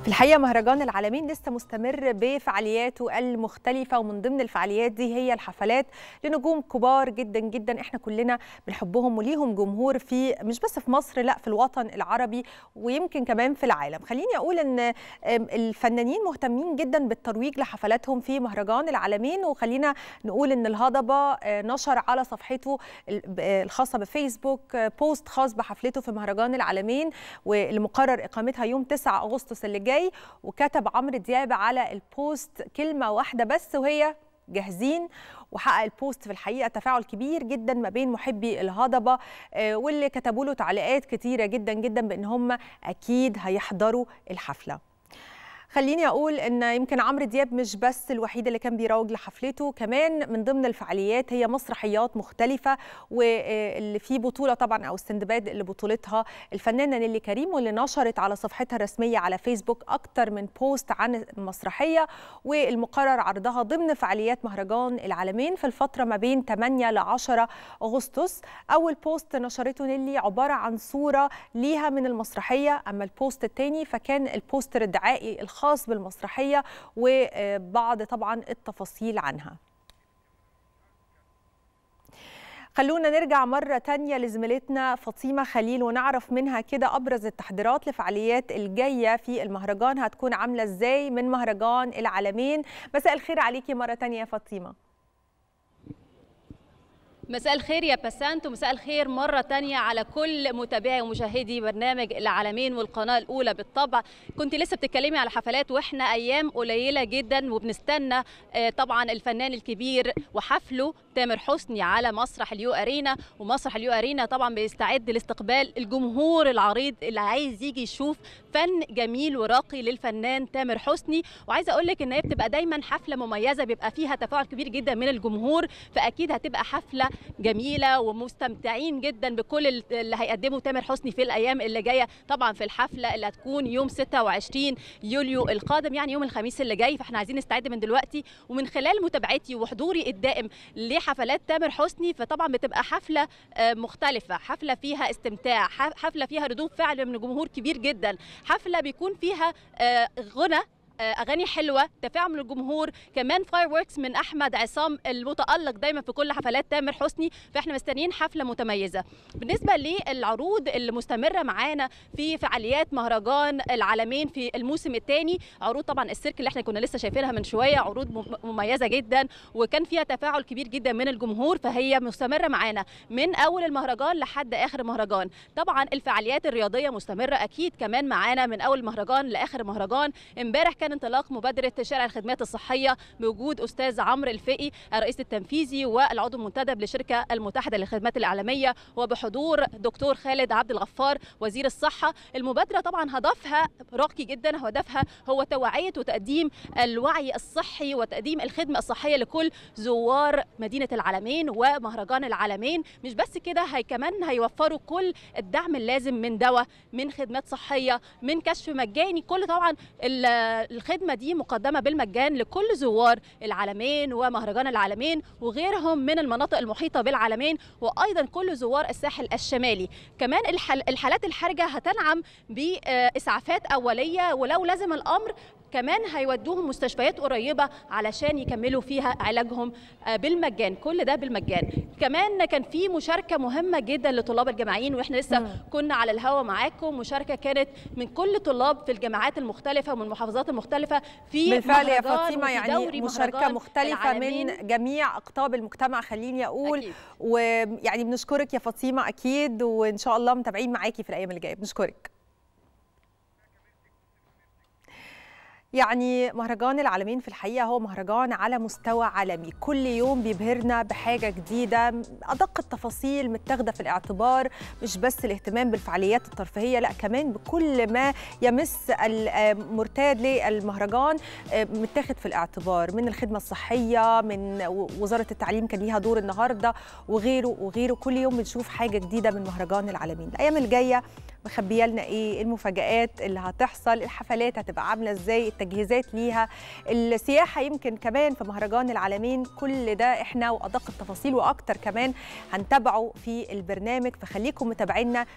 في الحقيقه مهرجان العالمين لسه مستمر بفعالياته المختلفه ومن ضمن الفعاليات دي هي الحفلات لنجوم كبار جدا جدا احنا كلنا بنحبهم وليهم جمهور في مش بس في مصر لا في الوطن العربي ويمكن كمان في العالم خليني اقول ان الفنانين مهتمين جدا بالترويج لحفلاتهم في مهرجان العالمين وخلينا نقول ان الهضبه آه، نشر على صفحته الخاصه بفيسبوك آه، بوست خاص بحفلته في مهرجان العالمين والمقرر اقامتها يوم 9 اغسطس اللي جاي جاي وكتب عمرو دياب على البوست كلمه واحده بس وهي جاهزين وحقق البوست في الحقيقه تفاعل كبير جدا ما بين محبي الهضبه آه، واللي كتبوا له تعليقات كتيره جدا جدا بان هم اكيد هيحضروا الحفله خليني اقول ان يمكن عمرو دياب مش بس الوحيد اللي كان بيروج لحفلته كمان من ضمن الفعاليات هي مسرحيات مختلفه واللي في بطوله طبعا او السندباد اللي بطولتها الفنانه نيلي كريم واللي نشرت على صفحتها الرسميه على فيسبوك اكتر من بوست عن المسرحيه والمقرر عرضها ضمن فعاليات مهرجان العالمين في الفتره ما بين 8 ل 10 اغسطس اول بوست نشرته نيلي عباره عن صوره ليها من المسرحيه اما البوست الثاني فكان البوستر الدعائي الخاص الخاص بالمسرحية وبعض طبعا التفاصيل عنها خلونا نرجع مرة تانية لزميلتنا فاطمة خليل ونعرف منها كده أبرز التحضيرات لفعاليات الجاية في المهرجان هتكون عاملة إزاي من مهرجان العالمين مساء الخير عليكي مرة تانية يا فاطمة مساء الخير يا بسانت ومساء الخير مرة تانية على كل متابعي ومشاهدي برنامج العالمين والقناة الأولى بالطبع كنت لسه بتتكلمي على حفلات وإحنا أيام قليلة جدا وبنستنى آه، طبعا الفنان الكبير وحفله تامر حسني على مسرح اليو أرينا ومسرح اليو أرينا طبعا بيستعد لاستقبال الجمهور العريض اللي عايز يجي يشوف فن جميل وراقي للفنان تامر حسني وعايزة أقول لك إن هي بتبقى دايما حفلة مميزة بيبقى فيها تفاعل كبير جدا من الجمهور فأكيد هتبقى حفلة جميله ومستمتعين جدا بكل اللي هيقدمه تامر حسني في الايام اللي جايه طبعا في الحفله اللي هتكون يوم 26 يوليو القادم يعني يوم الخميس اللي جاي فاحنا عايزين نستعد من دلوقتي ومن خلال متابعتي وحضوري الدائم لحفلات تامر حسني فطبعا بتبقى حفله آه، مختلفه حفله فيها استمتاع حفله فيها ردود فعل من جمهور كبير جدا حفله بيكون فيها آه، غنى اغاني حلوه تفاعل من الجمهور كمان فاير ووركس من احمد عصام المتالق دايما في كل حفلات تامر حسني فاحنا مستنيين حفله متميزه بالنسبه للعروض اللي مستمره معانا في فعاليات مهرجان العالمين في الموسم الثاني عروض طبعا السيرك اللي احنا كنا لسه شايفينها من شويه عروض مميزه جدا وكان فيها تفاعل كبير جدا من الجمهور فهي مستمره معانا من اول المهرجان لحد اخر مهرجان طبعا الفعاليات الرياضيه مستمره اكيد كمان معانا من اول مهرجان لاخر مهرجان امبارح كان كان انطلاق مبادره شارع الخدمات الصحيه بوجود استاذ عمرو الفقي الرئيس التنفيذي والعضو المنتدب للشركه المتحده للخدمات الاعلاميه وبحضور دكتور خالد عبد الغفار وزير الصحه المبادره طبعا هدفها راقي جدا هدفها هو توعيه وتقديم الوعي الصحي وتقديم الخدمه الصحيه لكل زوار مدينه العالمين ومهرجان العالمين مش بس كده هي كمان هيوفروا كل الدعم اللازم من دواء من خدمات صحيه من كشف مجاني كل طبعا الخدمه دي مقدمه بالمجان لكل زوار العالمين ومهرجان العالمين وغيرهم من المناطق المحيطه بالعالمين وايضا كل زوار الساحل الشمالي كمان الحالات الحرجه هتنعم باسعافات اوليه ولو لزم الامر كمان هيودوهم مستشفيات قريبه علشان يكملوا فيها علاجهم آه، بالمجان كل ده بالمجان كمان كان في مشاركه مهمه جدا لطلاب الجامعيين واحنا لسه كنا على الهوا معاكم مشاركه كانت من كل طلاب في الجامعات المختلفه ومن المحافظات المختلفه في بالفعل يا فاطمه يعني مشاركه مختلفه من جميع اقطاب المجتمع خليني اقول ويعني بنشكرك يا فاطمه اكيد وان شاء الله متابعين معاكي في الايام اللي جايه بنشكرك يعني مهرجان العالمين في الحقيقه هو مهرجان على مستوى عالمي كل يوم بيبهرنا بحاجه جديده ادق التفاصيل متاخده في الاعتبار مش بس الاهتمام بالفعاليات الترفيهيه لا كمان بكل ما يمس المرتاد آه، للمهرجان آه، متاخد في الاعتبار من الخدمه الصحيه من وزاره التعليم كان ليها دور النهارده وغيره وغيره كل يوم بنشوف حاجه جديده من مهرجان العالمين الايام الجايه مخبيه لنا ايه المفاجآت اللي هتحصل الحفلات هتبقى عامله ازاي التجهيزات ليها السياحه يمكن كمان في مهرجان العالمين كل ده احنا وادق التفاصيل واكتر كمان هنتابعه في البرنامج فخليكم متابعينا